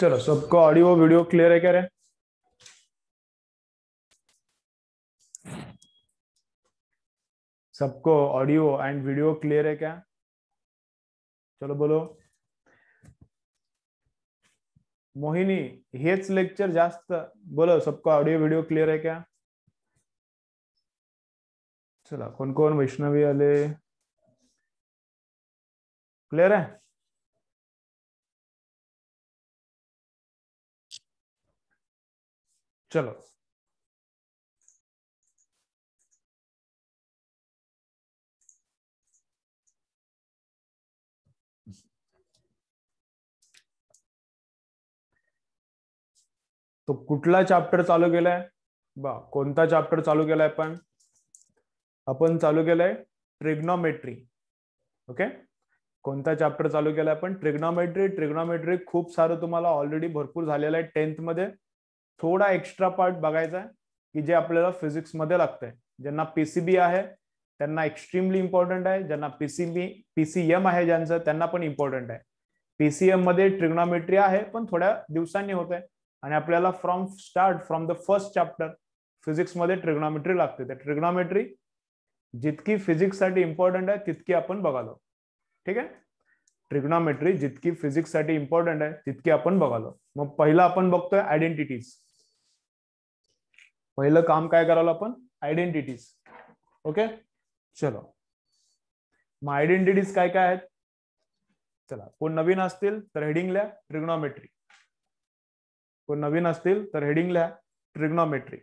चलो सबको audio video clear है कह रहे सबको ऑडियो एंड वीडियो क्लियर है क्या चलो बोलो मोहिनी हेच लेक्चर जास्त बोलो सबको ऑडियो वीडियो क्लियर है क्या चला कौन कौन वैष्णवी आले क्लियर है चलो तो कुठला चॅप्टर चालू केलाय बा कोणता चॅप्टर चालू केलाय पण आपण चालू केलंय ट्रिग्नॉमेट्री ओके कोणता चॅप्टर चालू केलाय आपण ट्रिग्नॉमेट्री ट्रिग्नॉमेट्री खूप सारं तुम्हाला ऑलरेडी भरपूर झालेलं आहे टेन्थ मध्ये थोडा एक्स्ट्रा पार्ट बघायचा आहे की जे आपल्याला फिजिक्समध्ये लागतंय ज्यांना पीसीबी आहे त्यांना एक्स्ट्रीमली इम्पॉर्टंट आहे ज्यांना पीसीबी पीसीएम आहे ज्यांचं त्यांना पण इम्पॉर्टंट आहे पीसीएम मध्ये ट्रिग्नॉमेट्री आहे पण थोड्या दिवसांनी होत आणि आपल्याला from start from the first chapter फिजिक्समध्ये ट्रिग्नॉमेट्री लागते त्या ट्रिग्नॉमेट्री जितकी फिजिक्ससाठी इम्पॉर्टंट आहे तितकी आपण बघालो ठीक आहे ट्रिग्नॉमेट्री जितकी फिजिक्ससाठी इम्पॉर्टंट आहे तितकी आपण बघालो मग पहिला आपण बघतोय आयडेंटिटीज पहिलं काम काय करावं आपण आयडेंटिटीज ओके चलो मग आयडेंटिटीज काय काय आहेत चला कोण नवीन असतील तर हेडिंग हेडिंगला ट्रिग्नॉमेट्री कोण नवीन असतील तर हेडिंग हेडिंगला ट्रिग्नॉमेट्री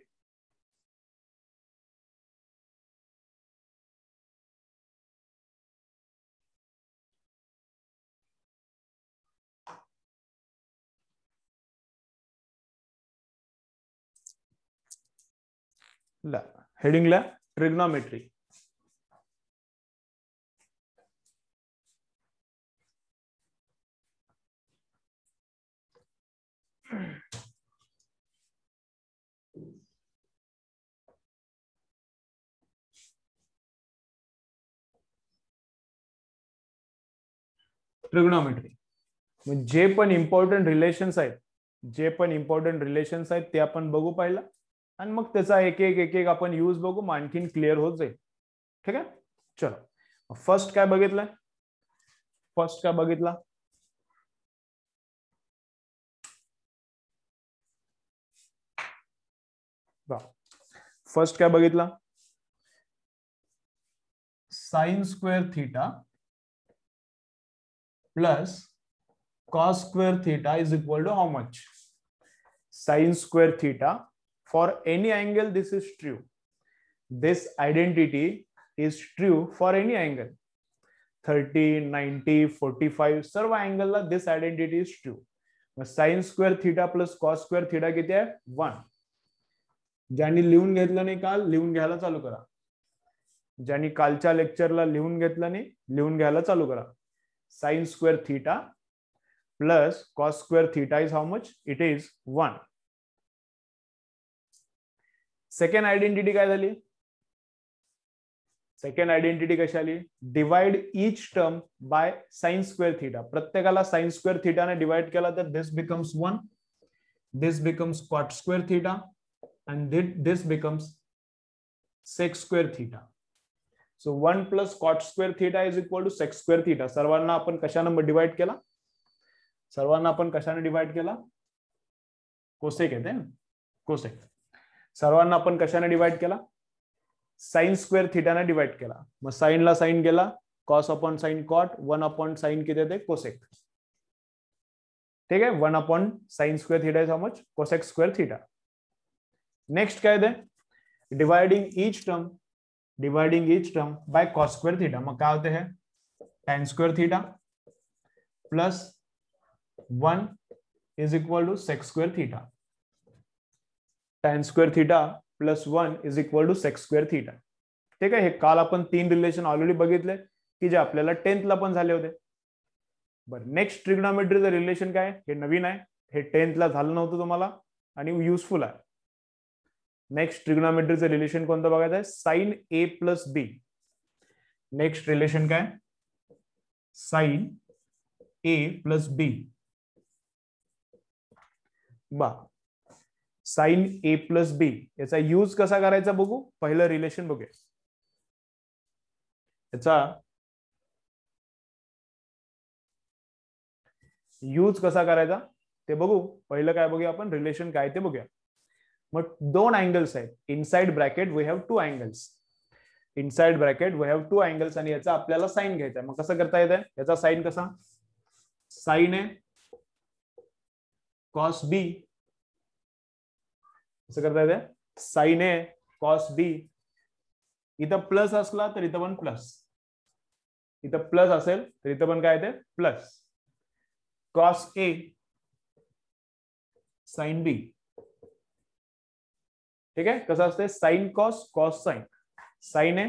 हेडिंगला ट्रिग्नॉमेट्री ट्रिग्नॉमेट्री जे पण इम्पॉर्टंट रिलेशन्स आहेत जे पण इम्पॉर्टंट रिलेशन्स आहेत ते आपण बघू पाहिला आणि मग त्याचा एक एक एक एक आपण यूज बघू आणखीन क्लिअर होत जाईल ठीक आहे चलो फर्स्ट काय बघितलंय फर्स्ट काय बघितला फर्स्ट काय बघितला sine square theta plus cos square theta is equal to how much sine square theta for any angle this is true this identity is true for any angle 30 90 45 सर्व अँगलला this identity is true sine square theta plus cos square theta किती आहे one ज्यांनी लिहून घेतलं नाही काल लिहून घ्यायला चालू करा ज्यांनी कालच्या लेक्चरला लिहून घेतलं नाही लिहून घ्यायला चालू करा sine square theta plus cos square theta is how much it is one second identity काय झाली सेकंड आयडेंटिटी कशी आली divide each term by sine square theta प्रत्येकाला साइन स्क्वेअर थिटाने डिवाइड केला तर this becomes one this becomes cot square theta and this becomes sec square theta so one plus cot square theta is equal to sec square theta सर्वांना आपण कशानं divide केला सर्वांना आपण कशाने डिवाइड केला कोसेक येते कोसेक सर्वान आपण कशाने डिवाइड के साइन स्क्वेर थीटा ने डिवाइड के साइन लाइन गेला cos upon sine cot one upon sine कि कोसेक ठीक है one upon sine square theta is how much cosec square theta next काय दे dividing each term dividing each term by cos square theta मैं क्या होते हैं tan square theta plus one is equal to sec square theta tan square theta plus one is equal to sec square theta ठीक आहे हे काल आपण तीन रिलेशन ऑलरेडी बघितले की जे आपल्याला टेन्थला पण झाले होते बर नेक्स्ट ट्रिग्नॉमेट्रीचं रिलेशन काय हे नवीन आहे हे टेन्थला झालं नव्हतं तुम्हाला आणि युजफुल आहे नेक्स्ट ट्रिग्नॉमेट्रीचं रिलेशन कोणतं बघायचं आहे sine A plus B next relation काय साईन ए प्लस बी बा साईन ए प्लस बी याचा यूज कसा करायचा बघू पहिलं रिलेशन बघूया याचा यूज कसा करायचा ते बघू पहिलं काय बघूया आपण रिलेशन काय ते बघूया मग दोन अँगल्स आहेत inside bracket we have two angles inside bracket we have two angles आणि याचा आपल्याला साईन घ्यायचा मग कसं करता येत आहे याचा साईन कसा साईन आहे कॉस बी कसं करता येते साईन ए कॉस बी इथं प्लस असला तर इथं पण प्लस इथं प्लस असेल तर इथं पण काय येते plus cos A sine B ठीक आहे कसं असते sine cos cos sine sine A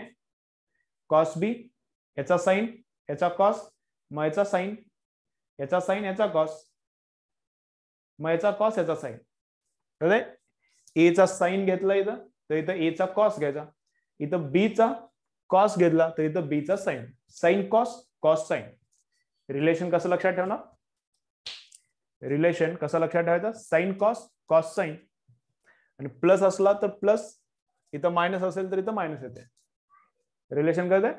cos B याचा साईन याचा कॉस मग याचा साईन याचा साईन याचा कॉस मग याचा कॉस याचा साईन चा साईन घेतला इथं तर इथं चा कॉस घ्यायचा इथं चा कॉस घेतला तर इथं बी चा sine sine cos cos sine relation कसं लक्षात ठेवणार रिलेशन कसं लक्षात ठेवायचं साईन कॉस कॉस साईन आणि प्लस असला तर प्लस इथं मायनस असेल तर इथं मायनस येते रिलेशन काय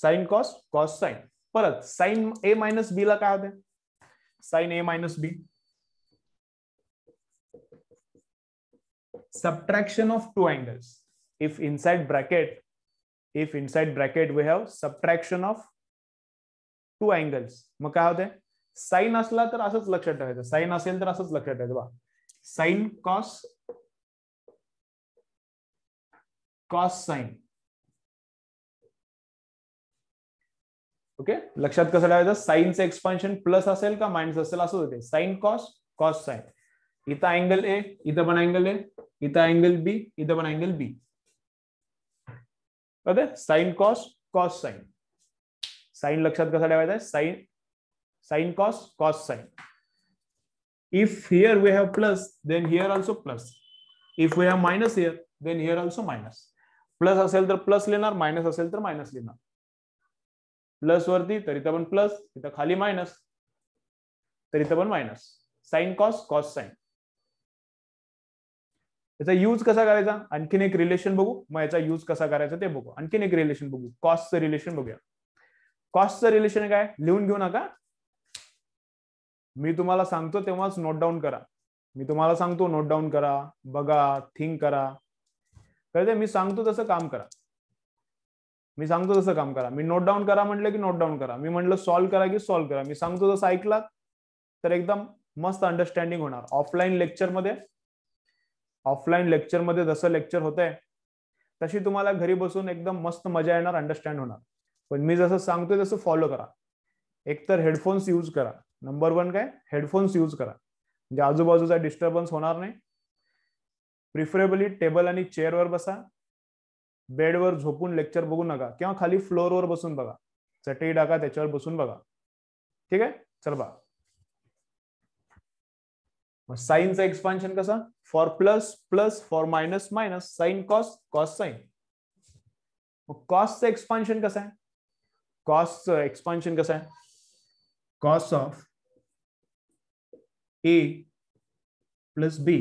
साईन कॉस कॉस साईन परत साईन ए मायनस बी ला काय होते sine A minus B subtraction of two angles. If inside bracket, if inside bracket we have subtraction of two angles मग काय होते साईन असला तर असंच लक्षात ठेवायचं साईन असेल तर असंच लक्षात ठेवायचं बा sine cos cos sine okay लक्षात कसं ठेवायचं साईनचं एक्सपान्शन प्लस असेल का मायनस असेल असं होते साईन कॉस कॉस साईन इथं अँगल ए इथं पण अँगल ए इथं अँगल बी इथं पण angle B okay sine cos cos sine sine लक्षात कसा ठेवायचा आहे sine sine cos cos sine if here we have plus then here also plus if we have minus here then here also minus plus असेल तर plus लिहिणार minus असेल तर minus लिहिणार प्लस वरती तर इथं पण प्लस इथं खाली मायनस तर इथं पण minus sine cos cos sine याचा यूज कसा करायचा आणखीन एक रिलेशन बघू मग याचा यूज कसा करायचा ते बघू आणखीन एक रिलेशन बघू कॉस्टचं रिलेशन बघूया कॉस्टचं रिलेशन काय लिहून घेऊ नका मी तुम्हाला सांगतो तेव्हाच नोट डाऊन करा मी तुम्हाला सांगतो नोट डाऊन करा बघा थिंक करा कळते मी सांगतो तसं काम करा मी सांगतो तसं काम करा मी नोट डाऊन करा म्हटलं की नोट डाऊन करा मी म्हटलं सॉल्व्ह करा की सॉल्व्ह करा मी सांगतो तसं ऐकला तर एकदम मस्त अंडरस्टँडिंग होणार ऑफलाईन लेक्चरमध्ये ऑफलाईन लेक्चरमध्ये जसं लेक्चर होतंय तशी तुम्हाला घरी बसून एकदम मस्त मजा येणार अंडरस्टँड होणार पण मी जसं सांगतोय तसं फॉलो करा एकतर हेडफोन्स यूज करा नंबर वन काय हेडफोन्स यूज करा म्हणजे आजूबाजूचा डिस्टर्बन्स होणार नाही प्रिफरेबली टेबल आणि चेअरवर बसा बेडवर झोपून लेक्चर बघू नका किंवा खाली फ्लोअरवर बसून बघा चटई टाका त्याच्यावर बसून बघा ठीक आहे चल बा साइन चाहिए एक्सपान्शन कसा for plus plus for minus minus sine cos cos sine मग कॉसचं एक्सपान्शन है कॉस च एक्सपान्शन कस है cos of A plus B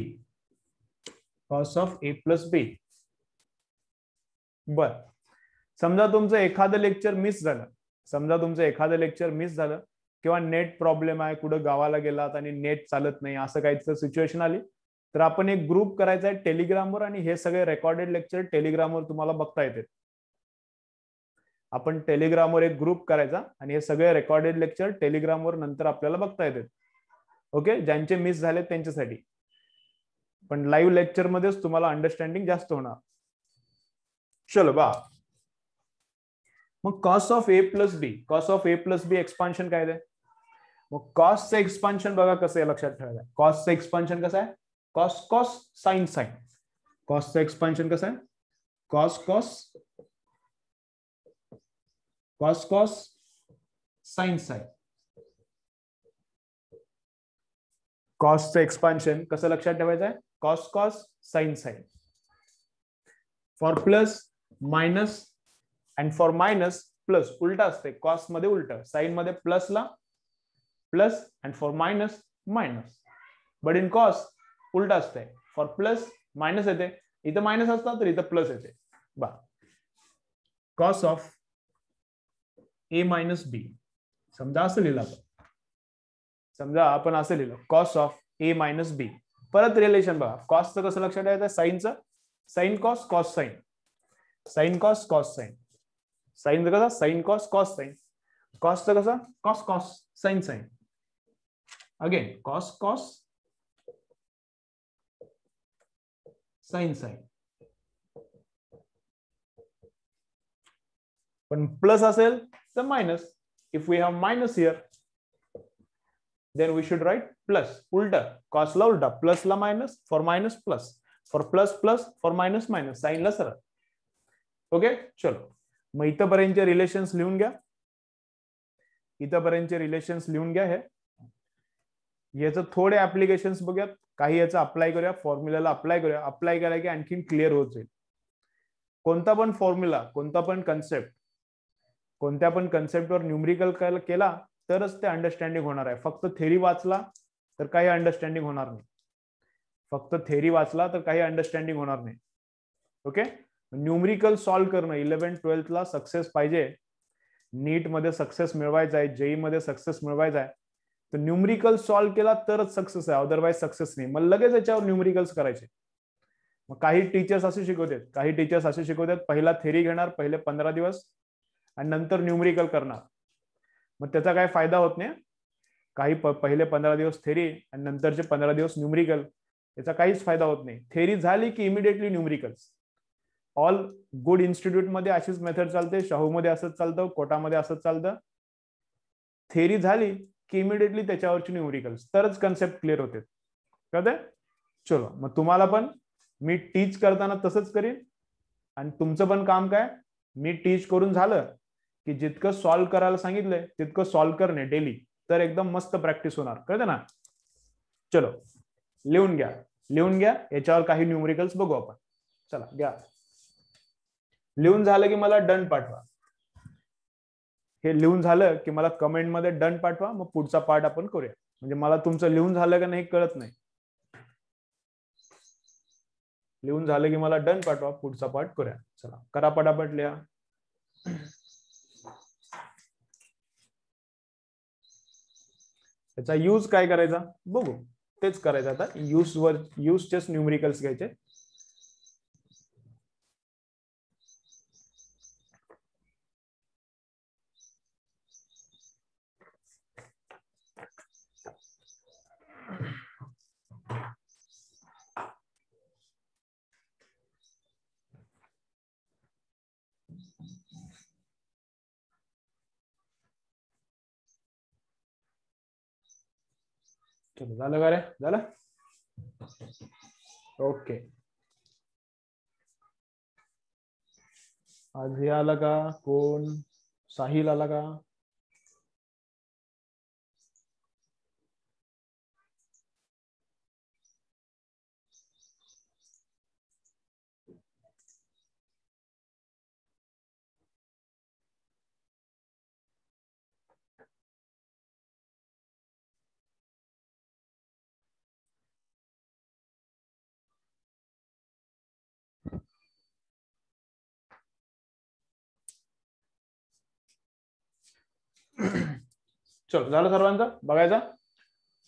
cos of A plus B बर समझा तुम एखाद लेक्चर मिस झालं समजा तुमचं एखादं लेक्चर मिस झालं किंवा नेट प्रॉब्लेम आहे कुठं गावाला गेलात आणि नेट चालत नाही असं काहीच सिच्युएशन आली तर आपण एक ग्रुप करायचा आहे टेलिग्रामवर आणि हे सगळे रेकॉर्डेड लेक्चर टेलिग्रामवर तुम्हाला बघता येते आपण टेलिग्रामवर एक ग्रुप करायचा आणि हे सगळे रेकॉर्डेड लेक्चर टेलिग्रामवर नंतर आपल्याला बघता येते ओके ज्यांचे मिस झाले त्यांच्यासाठी पण लाईव्ह लेक्चर मध्येच तुम्हाला अंडरस्टँडिंग जास्त होणार चलो बा मग cos of A plus B cos of A plus B expansion काय आहे मग कॉस्टचं एक्सपान्शन बघा कसं आहे लक्षात ठेवायचं कॉस्टचं एक्सपान्शन कसं आहे कॉस्ट कॉस्ट साईन साईन कॉस्टचं एक्सपान्शन कसं आहे cos cos cos cos sine sine कॉस्टचं एक्सपान्शन कसं लक्षात ठेवायचं आहे cos cos sine sine for plus minus and for minus plus उलट असते कॉस्ट मध्ये उलट साईन मध्ये ला plus and for minus minus but in cos उलट असते फॉर प्लस मायनस येते इथं मायनस असतात तर इथं प्लस येते बा cos of A minus B समजा असं लिहिलं आपण समजा आपण असं लिहिलं cos of A minus B परत रिलेशन बघा कॉसचं कसं लक्षात ठेवायचं साईनचं sine cos cos sine sine cos cos sine साईनचं कसा साईन कॉस कॉस साईन कॉसचं कसं cos cos sine sine Again, cos, cos, sin, sin. पण प्लस असेल तर minus if we have minus here then we should write plus उलट कॉसला उलटा प्लसला minus for minus plus for plus plus for minus minus साईनला sir okay चलो मग इथंपर्यंतचे रिलेशन्स लिहून घ्या इथंपर्यंतचे रिलेशन्स लिहून घ्या हे याचं थोडे ऍप्लिकेशन्स बघूयात काही याचं अप्लाय करूया फॉर्म्युलाला अप्लाय करूया अप्लाय करायला की आणखीन क्लिअर होत जाईल कोणता पण फॉर्म्युला कोणता पण कन्सेप्ट कोणत्या पण कन्सेप्टवर न्युम्रिकल केला तरच ते अंडरस्टँडिंग होणार आहे फक्त थेरी वाचला तर काही अंडरस्टँडिंग होणार नाही फक्त थेरी वाचला तर काही अंडरस्टँडिंग होणार नाही ओके न्युमरिकल सॉल्व्ह करणं इलेव्हन ट्वेल्थला सक्सेस पाहिजे नीटमध्ये सक्सेस मिळवायचा आहे जेईमध्ये e सक्सेस मिळवायचा आहे तर न्यूमरिकल सॉल्व्ह केला तरच सक्सेस आहे अदरवाईज सक्सेस नाही मग लगेच याच्यावर न्युमरिकल्स करायचे मग काही टीचर्स असे शिकवतात काही टीचर्स असे शिकवतात पहिला थेरी घेणार पहिले पंधरा दिवस आणि नंतर न्युमरिकल करणार मग त्याचा काय फायदा होत नाही काही पहिले पंधरा दिवस थेरी आणि नंतरचे पंधरा दिवस न्यूमरिकल याचा काहीच फायदा होत नाही थेरी झाली की इमिडिएटली न्यूमरिकल्स ऑल गुड इन्स्टिट्यूटमध्ये अशीच मेथड चालते शाहूमध्ये असंच चालतं कोटामध्ये असंच चालतं थेरी झाली की इमिडिएटली त्याच्यावरची न्यूमरिकल्स तरच कन्सेप्ट क्लिअर होते कळतंय चलो मग तुम्हाला पण मी टीच करताना तसंच करीन आणि तुमचं पण काम काय मी टीच करून झालं की जितकं सॉल्व्ह करायला सांगितलंय तितकं सॉल्व्ह करणे डेली तर एकदम मस्त प्रॅक्टिस होणार कळतं ना चलो लिहून घ्या लिहून घ्या याच्यावर काही न्यूमरिकल्स बघू आपण चला घ्या लिहून झालं की मला डन पाठवा हे लिहून झालं की मला कमेंटमध्ये डन पाठवा मग पुढचा पार्ट आपण करूया म्हणजे मला तुमचं लिहून झालं का नाही कळत नाही लिहून झालं की मला डन पाठवा पुढचा पार्ट करूया चला करा पटापट लिहा त्याचा यूज काय करायचा बघू तेच करायचं आता यूज वर यूजचेच न्यूमरिकल्स घ्यायचे चलो झालं का रे झालं ओके आज हे आला साहिल आला का चलो झालं सर्वांचं बघायचा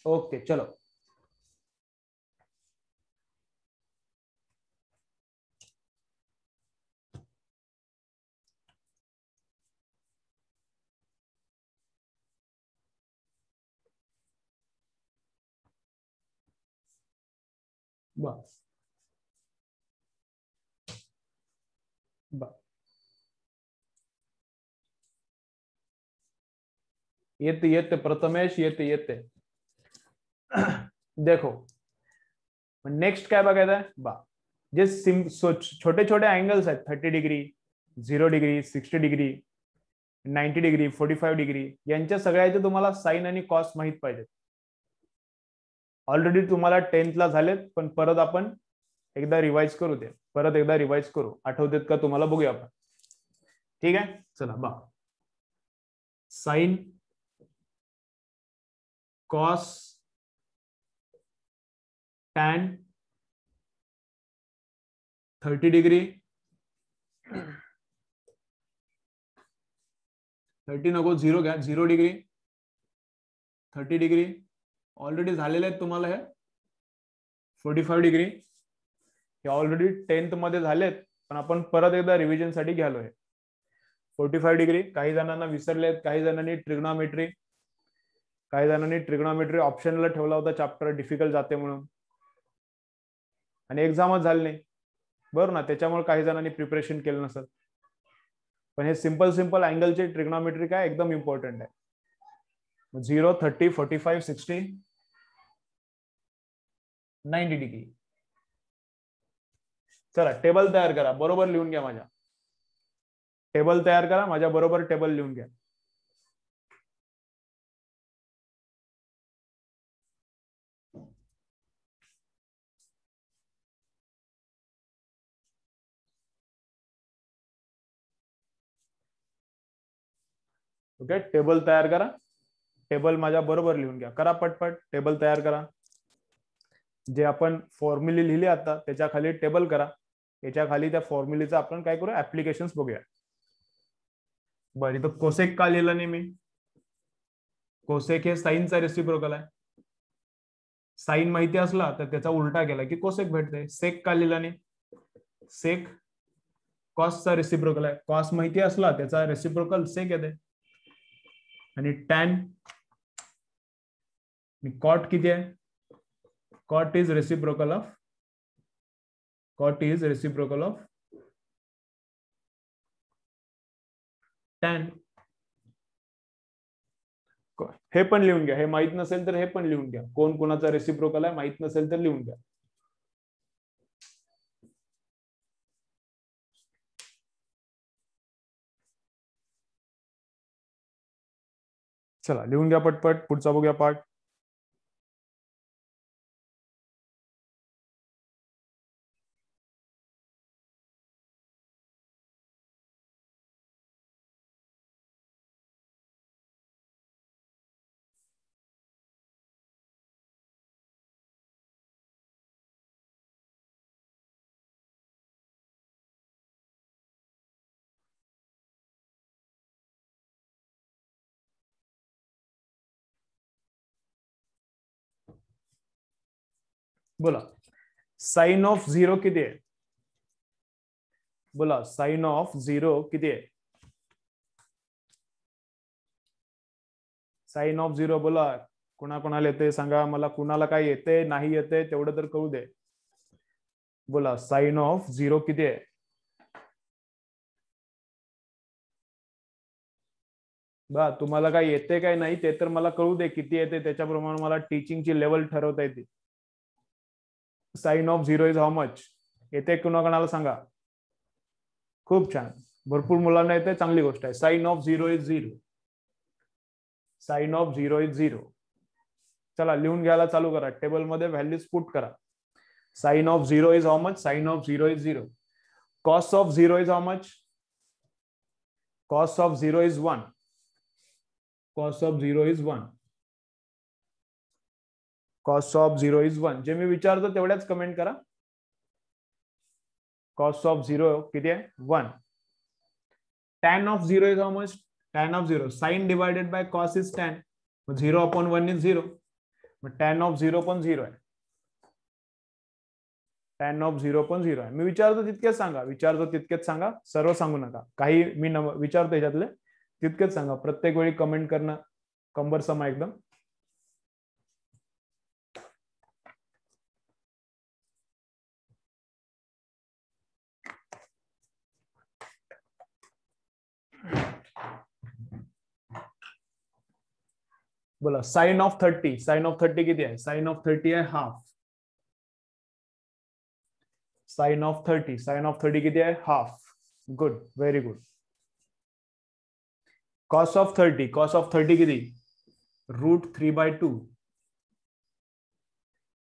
ओके चलो बस बस येते येते प्रथमेश येते येते देखो नेक्स्ट काय बघायचं आहे बा जे सिम छोटे छोटे अँगल्स आहेत thirty degree zero degree sixty degree ninety degree forty five degree यांच्या सगळ्याचे तुम्हाला साईन आणि कॉस्ट माहीत पाहिजेत ऑलरेडी तुम्हाला टेन्थला झालेत पण परत आपण एकदा रिवाइज करू दे परत एकदा रिवाइज करू आठवतेत का तुम्हाला बघूया आपण ठीक आहे चला बा sine cos tan thirty degree thirty नको झिरो घ्या zero degree thirty degree already झालेले आहेत तुम्हाला हे फोर्टी फाईव्ह डिग्री हे ऑलरेडी टेन्थ मध्ये झालेत पण आपण परत एकदा रिव्हिजनसाठी घ्यालो हे फोर्टी फाईव्ह डिग्री काही जणांना विसरले आहेत काही जणांनी ट्रिग्नॉमेट्री काही जणांनी ट्रिग्नॉमेट्री ऑप्शनला ठेवला होता चॅप्टर डिफिकल्ट जाते म्हणून आणि एक्झामच झाली नाही बरं ना त्याच्यामुळे काही जणांनी प्रिपरेशन केलं नसेल पण हे सिंपल सिंपल अँगलचे ट्रिग्नॉमेट्री काय एकदम इम्पॉर्टंट आहे zero thirty forty five sixty ninety degree चला टेबल तयार करा बरोबर लिहून घ्या माझ्या टेबल तयार करा माझ्या बरोबर टेबल लिहून घ्या ओके टेबल तयार करा टेबल माझ्या बरोबर लिहून घ्या करा पटपट टेबल तयार करा जे आपण फॉर्म्युले लिहिले आता त्याच्या खाली टेबल करा त्याच्या खाली त्या फॉर्म्युलेचं आपण काय करू ऍप्लिकेशन बघूया बर इथं कोसेक का लिहिलं नाही मी कोसेक हे साईनचा रेसिप्रोकल आहे साईन माहिती असला तर त्याचा उलटा केला की कोसेक भेटते सेक का लिहिला नाही सेक कॉसचा रेसिप्रोकल आहे कॉस माहिती असला त्याचा रेसिप्रोकल सेक येते आणि टॅन कॉट किती आहे cot is reciprocal of cot is reciprocal of tan हे पण लिहून घ्या हे माहित नसेल तर हे पण लिहून घ्या कोण कोणाचा रेसिप्रोकल आहे माहित नसेल तर लिहून घ्या चला लिहून घ्या पटपट पुढचा बघूया पाठ बोला साईन ऑफ झिरो किती आहे बोला साईन ऑफ झिरो किती आहे साईन ऑफ झिरो बोला कुणाकुणाला येते सांगा मला कुणाला काय येते नाही येते तेवढं तर कळू दे बोला साईन ऑफ झिरो किती आहे बा तुम्हाला काय येते काय नाही ते तर मला कळू दे किती येते त्याच्याप्रमाणे मला टीचिंगची लेवल ठरवता येते sine of zero is how much येते कुणाला सांगा खूप छान भरपूर मुलांना येते चांगली गोष्ट आहे sine of zero is zero sine of zero is zero चला लिहून घ्यायला चालू करा टेबल टेबलमध्ये व्हॅल्यूज पुट करा sine of zero is how much sine of zero is zero cos of zero is how much cos of zero is one cos of zero is one cos of zero is one जे मी विचारतो तेवढ्याच comment करा cost of zero किती आहे one tan of zero is almost tan of zero sine divided by cos is tan zero upon one is zero tan of zero पण zero आहे tan of zero पण zero आहे मी विचारतो तितकेच सांगा विचारतो तितकेच सांगा सर्व सांगू नका काही मी विचारतो ह्याच्यातले तितकेच सांगा प्रत्येक वेळी कमेंट करणं कंबरसम एकदम बोला sine of thirty sine of thirty किती है साइन ऑफ थर्टी आहे half sine of thirty sine of thirty किती आहे half good very good cos of thirty cos of thirty किती रूट थ्री बाय टू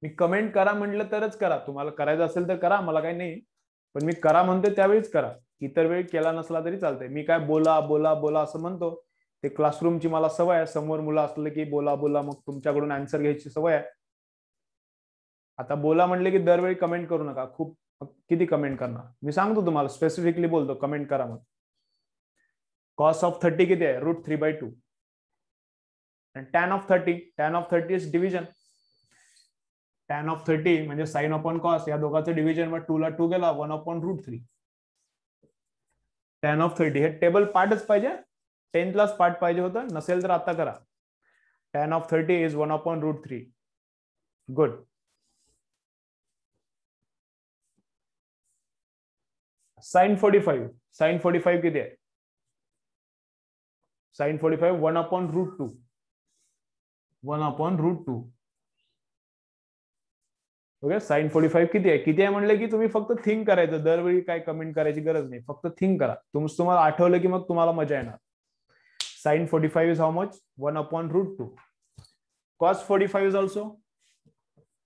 मैं comment करा म्हटलं तरच करा तुम्हारा कराए तो करा मैं काही नाही पण करा म्हणतोय करा इतर वेळी केला नसला तरी चालतंय मी काय बोला बोला बोला असं म्हणतो ते क्लासरूमची मला सवय आहे समोर मुलं असलं की बोला बोला मग तुमच्याकडून आन्सर घ्यायची सवय आहे आता बोला म्हणले की दरवेळी कमेंट करू नका खूप किती कमेंट करणार मी सांगतो तुम्हाला स्पेसिफिकली बोलतो कमेंट करा मग कॉस ऑफ थर्टी किती आहे root three by two tan of thirty tan of thirty is division tan of thirty म्हणजे साईन अपॉन कॉस या दोघांचं डिव्हिजन मग टू ला टू गेला one upon root three tan of thirty हे table पार्टच पाहिजे टेन्थलाच पार्ट पाहिजे होतं नसेल तर आता करा tan of thirty is one upon root three good sine forty five sine forty five किती आहे sine forty five one upon root two one upon root two okay sine forty five किती आहे किती आहे म्हणले की तुम्ही फक्त थिंक करायचं दरवेळी काय कमेंट करायची गरज नाही फक्त थिंक करा तुम्हाला आठवलं की मग तुम्हाला मजा येणार Sine 45 is how much? 1 upon root 2. Cos 45 is also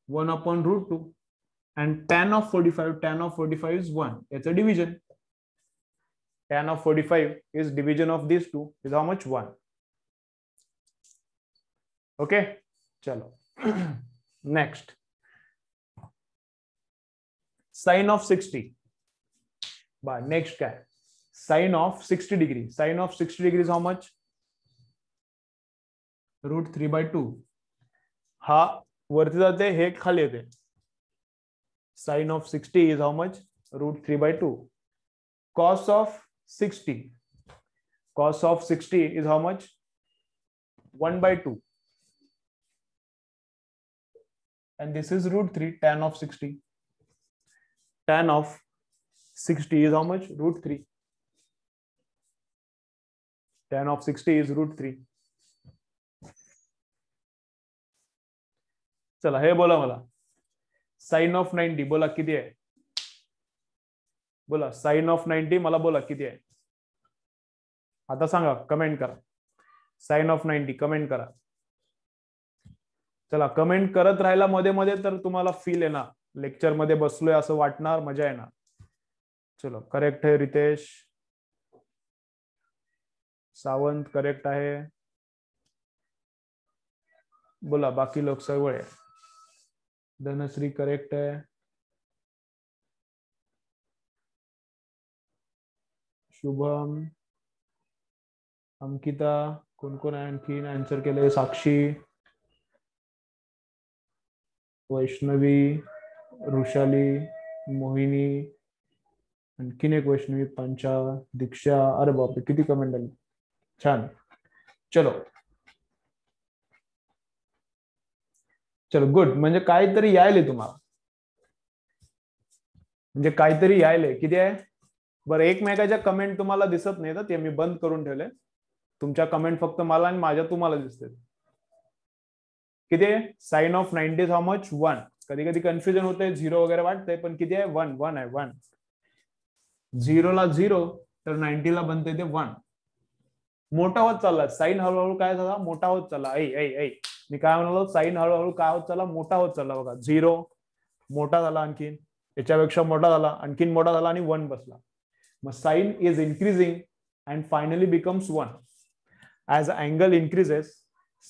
1 upon root 2. And tan of 45, tan of 45 is 1. It's a division. Tan of 45 is division of these two is how much? 1. Okay. Chalo. Next. Sine of 60. But next guy. Sine of 60 degree. Sine of 60 degree is how much? Root three by two हा वरती जाते खाली येते sine of sixty is how much root three by two cos of sixty cos of sixty is how much one by two and this is root three tan of sixty tan of sixty is how much root three tan of sixty is root three चला हे बोला मला sine of ninety बोला किती आहे बोला sine of ninety मला बोला किती आहे आता सांगा कमेंट करा साईन ऑफ नाईन्टी कमेंट करा चला कमेंट करत राहिला मध्ये मध्ये तर तुम्हाला फील ना लेक्चर मध्ये बसलोय असं वाटणार मजा येणार चलो करेक्ट आहे रितेश सावंत करेक्ट आहे बोला बाकी लोक सगळे धनश्री करेक्ट है शुभम अंकिता कौन कौन आंसर के लिए साक्षी वैष्णवी ऋषाली मोहिनी आणखीन एक वैष्णवी पंचा दीक्षा अरे बाप किती कमेंट छान चलो चलो गुड म्हणजे काहीतरी यायले तुम्हाला म्हणजे काहीतरी यायले किती आहे बरं एकमेकाच्या कमेंट तुम्हाला दिसत नाही तर ते मी बंद करून ठेवले तुमच्या कमेंट फक्त मला आणि माझ्या तुम्हाला दिसते किती आहे sine of ninety how much one कधी कधी कन्फ्युजन होते झिरो वगैरे वाटतंय पण किती आहे वन वन आहे वन झिरोला झिरो तर नाईन्टीला बनते ते वन मोठा होत चालला साईन हळूहळू काय झाला मोठा होत चालला ऐ ऐ ऐ मी काय म्हणालो साईन हळूहळू काय होत चालला मोठा होत चालला बघा झिरो मोठा झाला आणखीन याच्यापेक्षा मोठा झाला आणखीन मोठा झाला आणि वन बसला मग sine is increasing and finally becomes one as angle increases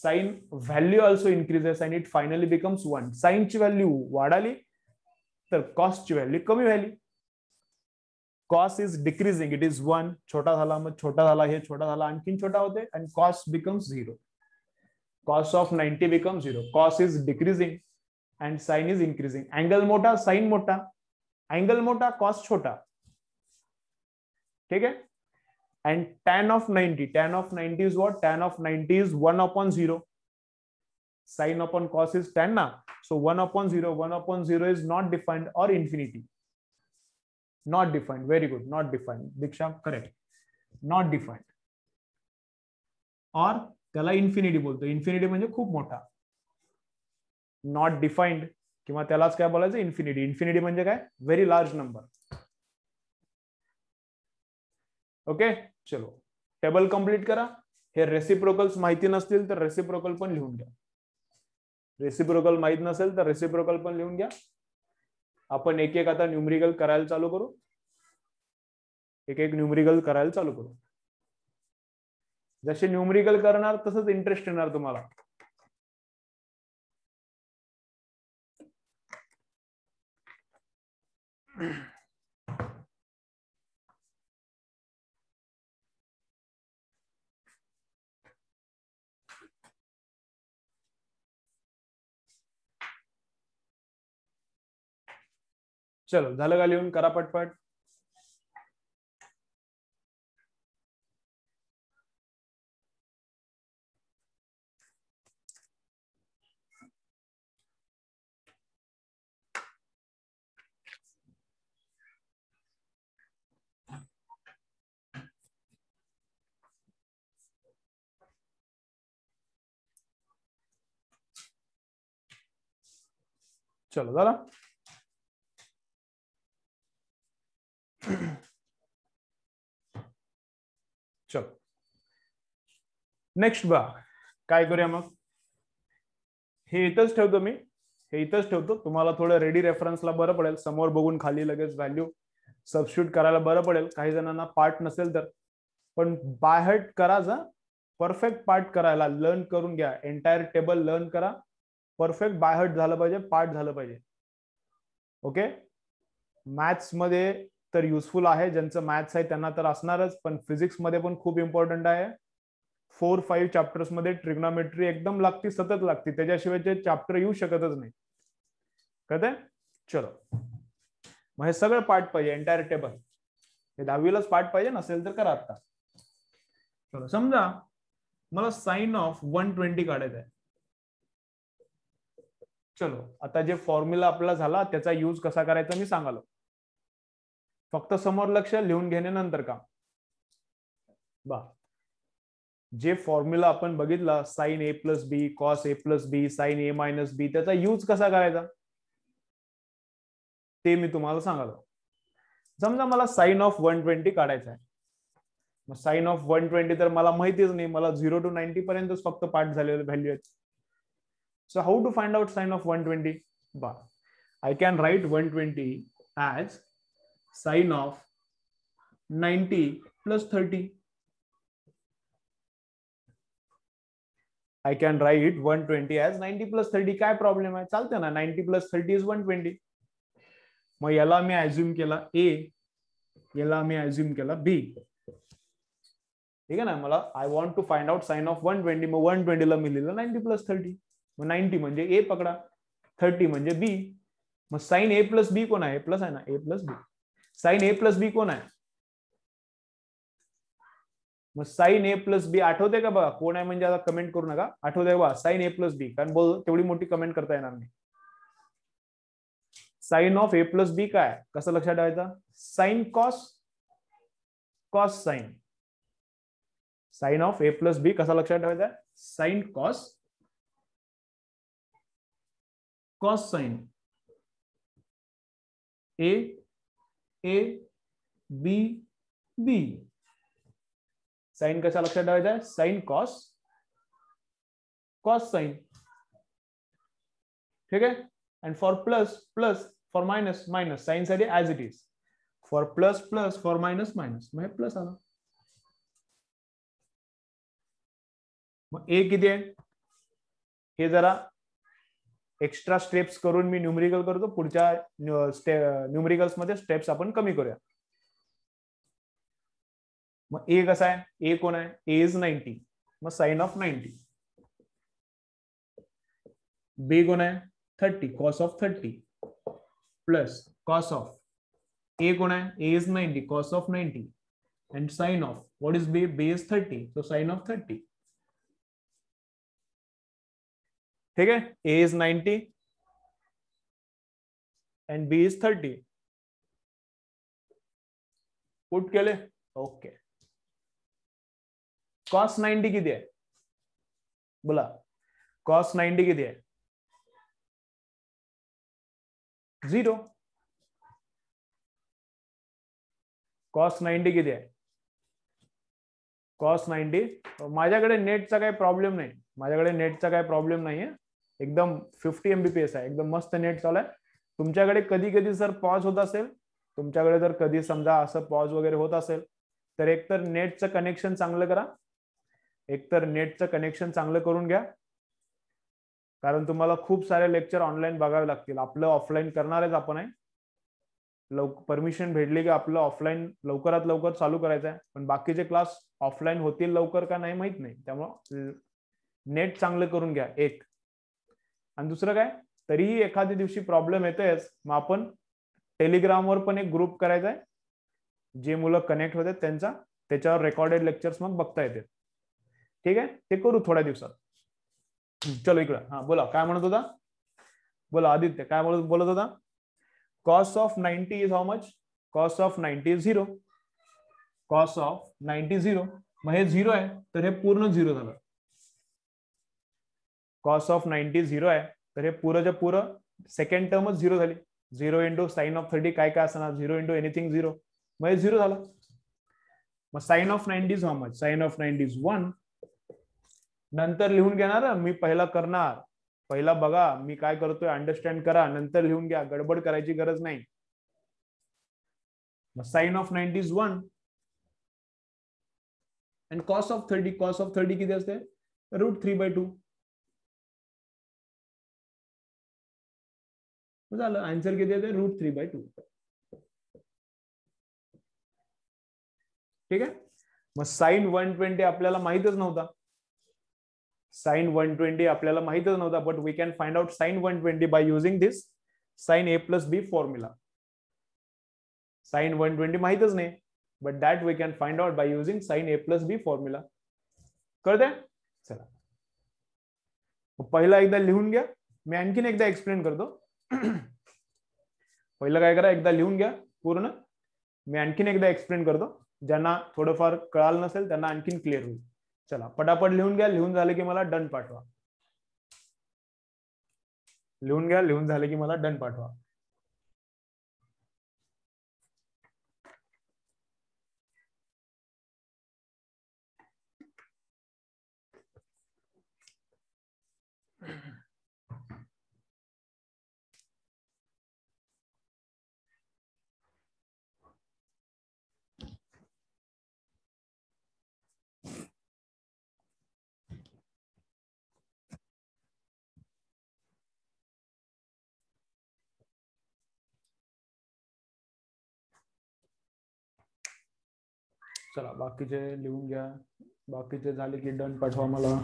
sine value also increases and it finally becomes one साईनची व्हॅल्यू वाढाली तर कॉस्टची व्हॅल्यू कमी value cos is decreasing it is one छोटा झाला मग छोटा झाला हे छोटा झाला आणखीन छोटा होते and cos become zero cos of ninety become zero cos is decreasing and sine is increasing angle मोठा साईन मोठा अँगल मोठा कॉस्ट छोटा ठीक आहे and tan of ninety tan of ninety is what tan of ninety is one upon zero sine upon cos is tan ना so one upon zero one upon zero is not defined or infinity Not defined. Very good. Not defined. Diksha, correct. Not defined. और त्याला infinity बोलतो infinity म्हणजे खूप मोठा not defined किंवा त्यालाच काय बोलायचं इन्फिनिटी इन्फिनिटी म्हणजे काय व्हेरी लार्ज नंबर ओके चलो टेबल कंप्लीट करा हे रेसिप्रोकल्स माहिती नसतील तर रेसिप्रोकल पण लिहून घ्या रेसिप्रोकल माहित नसेल तर रेसिप्रोकल पण लिहून घ्या आपण एक एक आता न्यूमरिकल करायला चालू करू एक एक न्यूमरिकल करायला चालू करू जसे न्यूमरिकल करणार तसंच इंटरेस्ट येणार तुम्हाला चलो झालं का लिहून करा पटपट चलो झालं चलो नेक्स्ट बघा काय करूया मग हे इथंच ठेवतो मी हे इथंच ठेवतो तुम्हाला थोडं रेडी रेफरन्सला बरं पडेल समोर बघून खाली लगेच व्हॅल्यू सबस्ट्यूट करायला बरं पडेल काही जणांना पार्ट नसेल तर पण बायहट करा जा परफेक्ट पार्ट करायला लर्न करून घ्या एंटायर टेबल लर्न करा परफेक्ट बायहट झालं पाहिजे पार्ट झालं पाहिजे ओके मध्ये तर युजफुल आहे ज्यांचं मॅथ्स आहे त्यांना तर असणारच पण फिजिक्स मध्ये पण खूप इम्पॉर्टंट आहे फोर फाईव्ह मध्ये ट्रिग्नॉमेट्री एकदम लागती सतत लागती त्याच्याशिवाय चॅप्टर येऊ शकतच नाही कळत चलो मग हे सगळं पार्ट पाहिजे एंटायर टेबल हे दहावीलाच पार्ट पाहिजे नसेल तर करा आता चलो समजा मला साइन ऑफ वन ट्वेंटी काढायचं आहे चलो आता जे फॉर्म्युला आपला झाला त्याचा यूज कसा करायचा मी सांगालो फक्त समोर लक्ष लिहून घेण्यानंतर नंतर बा जे फॉर्म्युला आपण बघितला sine A plus B cos A plus B sine A minus B त्याचा यूज कसा करायचा ते मी तुम्हाला सांगालो समजा मला साईन ऑफ वन ट्वेंटी काढायचा आहे साईन ऑफ वन ट्वेंटी तर मला माहितीच नाही मला झिरो टू नाईन्टी पर्यंतच फक्त पाठ झालेले व्हॅल्यू आहेत so how to find out sine of one twenty बा I can write one twenty as sine of 90 plus 30. I can one 120 as 90 प्लस थर्टी काय प्रॉब्लेम आहे चालते ना 90 प्लस थर्टी वन 120. मग याला मी अज्युम केला ए याला मी अज्युम केला बी ठीक आहे ना मला I want to find out sine of one twenty मग वन ट्वेंटीला मी लिहिलं नाईन्टी प्लस थर्टी मग नाईन्टी म्हणजे ए पकडा थर्टी म्हणजे बी मग साइन ए प्लस बी कोण आहे प्लस आहे ना A plus B sine A plus B कोण आहे मग साईन ए प्लस बी आठवते का बघा कोण आहे म्हणजे आता कमेंट करू नका आठवते बघा साईन ए प्लस बी कारण बोल तेवढी मोठी कमेंट करता येणार नाही sine of A plus B काय कसं लक्षात ठेवायचं sine cos cos sine sine of A plus B कसा लक्षात ठेवायचा sine cos cos sine A A B B sine कशा लक्षात ठेवायचा आहे साइन कॉस कॉस साइन ठीक आहे and for plus plus for minus minus sine साठी as it is for plus plus for minus minus मग प्लस आला मग ए किती आहे हे जरा एक्स्ट्रा स्टेप्स करून मी न्यूमरिकल करतो पुढच्या न्यूमरिकल्स मध्ये स्टेप्स आपण कमी करूया मग ए कसा आहे ए कोण आहे ए नाईन्टी मग साईन ऑफ नाईन्टी बी कोण आहे thirty cos of thirty plus cos of A कोण आहे as is ninety cos of ninety and sine of what is B B is thirty so sine of thirty ठीक है A is ninety and B is thirty put के लिए okay cos ninety की दिया बोला cos ninety की दिया Ziro cos ninety की दिया cos ninety माझ्याकडे नेटचा काही प्रॉब्लेम नाही माझ्याकडे नेटचा काही प्रॉब्लेम नाही आहे एकदम फिफ्टी एमबीपीएस आहे एकदम मस्त नेट चालू आहे तुमच्याकडे कधी कधी जर पॉज होत असेल तुमच्याकडे जर कधी समजा असं पॉज वगैरे होत असेल तर एकतर नेटचं कनेक्शन चांगलं करा एकतर नेटचं कनेक्शन चांगलं करून घ्या कारण तुम्हाला खूप सारे लेक्चर ऑनलाईन बघावे लागतील आपलं ऑफलाईन करणारच आपण आहे लव परमिशन भेटली की आपलं ऑफलाईन लवकरात लवकर चालू करायचं आहे पण बाकीचे क्लास ऑफलाईन होतील लवकर का नाही माहित नाही त्यामुळं नेट चांगलं करून घ्या एक आणि दुसरं काय तरीही एखाद्या दिवशी प्रॉब्लेम येतोयच मग आपण टेलिग्रामवर पण एक ग्रुप करायचा आहे जे मुलं कनेक्ट होतात त्यांचा त्याच्यावर रेकॉर्डेड लेक्चर्स मग बघता येते ठीक आहे ते करू थोड्या दिवसात चलो इकडं हा बोला काय म्हणत होता बोला आदित्य काय बोलत बोलत होता cos of ninety is how much cos of ninety is zero cos of ninety zero मग हे झिरो आहे तर हे पूर्ण झिरो झालं कॉस ऑफ नाईन्टी झिरो आहे तर हे पुरंच्या पुरं सेकंड टर्मच झिरो झाली zero into sine of thirty काय काय असणार झिरो इंटू एनिथिंग झिरो मग हे झिरो झाला मग sine of nineties how much sine of nineties one नंतर लिहून घेणार मी पहिला करणार पहिला बघा मी काय करतोय अंडरस्टँड करा नंतर लिहून घ्या गडबड करायची गरज नाही मग sine of nineties one and cos of thirty cos of thirty किती असते रूट थ्री बाय टू झालं आन्सर किती येते रूट थ्री बाय टू ठीक आहे मग साईन वन ट्वेंटी आपल्याला माहितच नव्हता साईन वन ट्वेंटी आपल्याला माहितच नव्हता but we can find out sine one twenty by using this sine A plus B formula sine one twenty माहितच नाही but that we can find out by using sine A plus B formula कळते चला पहिला एकदा लिहून घ्या मी आणखीन एकदा एक्सप्लेन करतो पहिलं काय करा एकदा लिहून घ्या पूर्ण मी आणखीन एकदा एक्सप्लेन करतो ज्यांना थोडंफार कळाल नसेल त्यांना आणखीन क्लिअर होईल चला पटापट लिहून घ्या लिहून झालं की मला डन पाठवा लिहून घ्या लिहून झालं की मला डन पाठवा चला बाकीचे लिहून घ्या बाकीचे झाले की डन पाठवा मला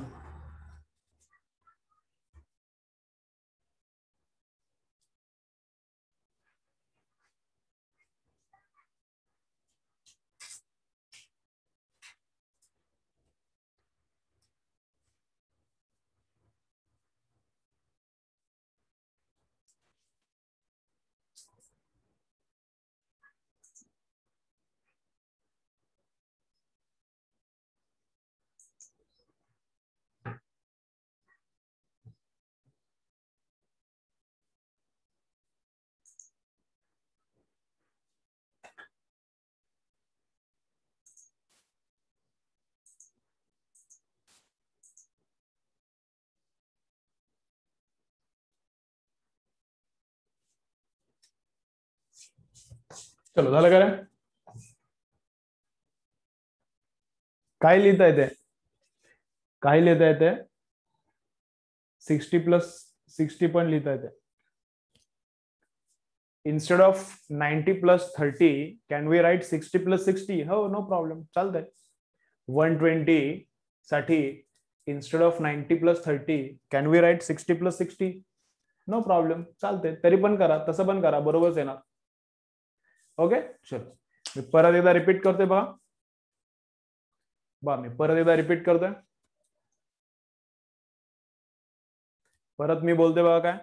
चलो झालं का काय लिहिता येते काय लिहिता येते सिक्स्टी प्लस सिक्स्टी पण लिहिता येते instead of ninety plus thirty can we write sixty plus sixty हो नो प्रॉब्लेम चालतंय वन ट्वेंटी साठी instead of ninety plus thirty can we write sixty plus sixty no problem चालतंय तरी पण करा तसं पण करा बरोबरच येणार ओके चल मी परत एकदा रिपीट करते बघा मी परत एकदा रिपीट करते परत मी बोलते बघा काय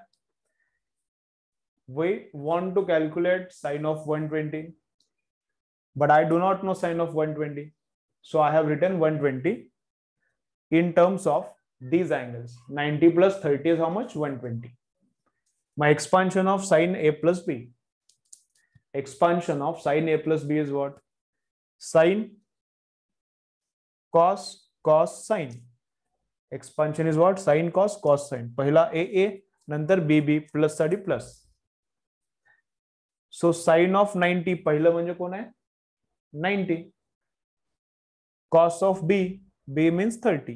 we want to calculate sine of one twenty but I do not know sine of one twenty so I have written one twenty in terms of these angles ninety plus thirty so much one twenty my expansion of sine A plus B expansion of sine a plus b is what sine cos cos sine expansion is what sine cos cos sine पहिला A A nantar B b plus साठी plus so sine of ninety पहिलं म्हणजे कोण आहे ninety cos of B B means thirty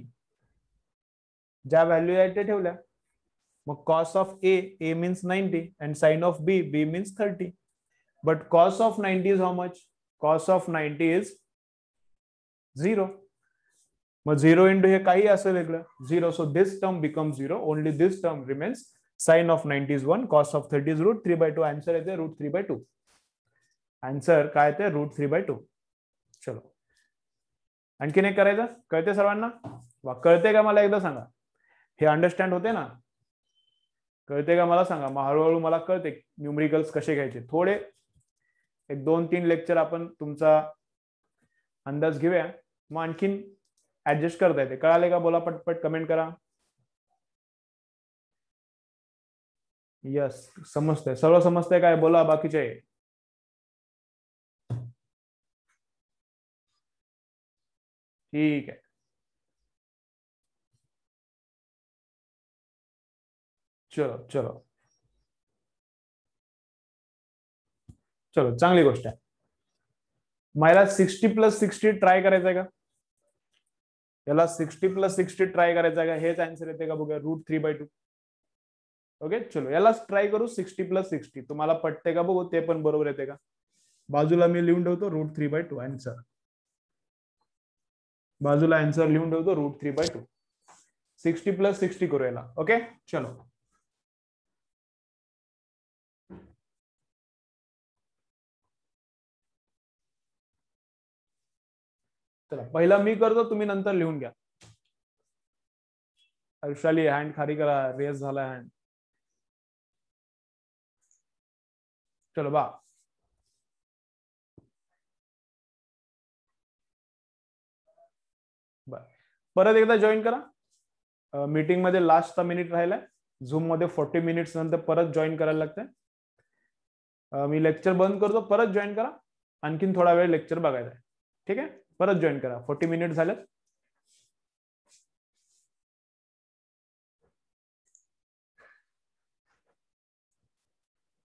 ज्या value आहेत त्या मग cos of A A means ninety and sine of B B means thirty But cos of 90 is how much? Cos of 90 is zero मग zero into हे काही असं वेगळं zero so this term become zero only this term remains sine of ninety is one cos of thirty is root three by two answer येते root three by two answer काय ते route three by to चलो आणखीन एक करायचं कळते सर्वांना वा कळते का मला एकदा सांगा हे अंडरस्टँड होते ना कळते का मला सांगा मग हळूहळू मला कळते न्यूमरिकल्स कसे घ्यायचे थोडे एक दोन तीन लेक्चर आपण तुमचा अंदाज घेऊया मग आणखीन ऍडजस्ट करता येते कळाले का बोला पटपट कमेंट करा यस समजतंय सर्व समजतंय काय बोला बाकीचे ठीक आहे चलो चलो चलो चांगली गोष्ट आहे मला सिक्स्टी प्लस सिक्स्टी ट्राय करायचंय का याला सिक्स्टी प्लस सिक्स्टी ट्राय करायचंय का हेच आन्सर येते का बघूया root three by two okay चलो याला ट्राय करू सिक्स्टी प्लस सिक्स्टी तुम्हाला पटते का बघू ते पण बरोबर येते का बाजूला मी लिहून ठेवतो root three by two answer बाजूला आन्सर लिहून ठेवतो root three by two sixty plus sixty करू याला ओके चलो चला पहिला मी करतो तुम्ही नंतर लिहून घ्या आयुष्याली हँड खाली करा रेस झाला हँड चलो बा परत एकदा जॉईन करा मीटिंग मध्ये लास्टचा मिनिट राहिलाय झूम मध्ये फोर्टी मिनिट्स नंतर परत जॉईन करायला लागतंय मी लेक्चर बंद करतो परत जॉईन करा आणखीन थोडा वेळ लेक्चर बघायचा आहे ठीक आहे परत जॉईन करा फोर्टी मिनिट झालं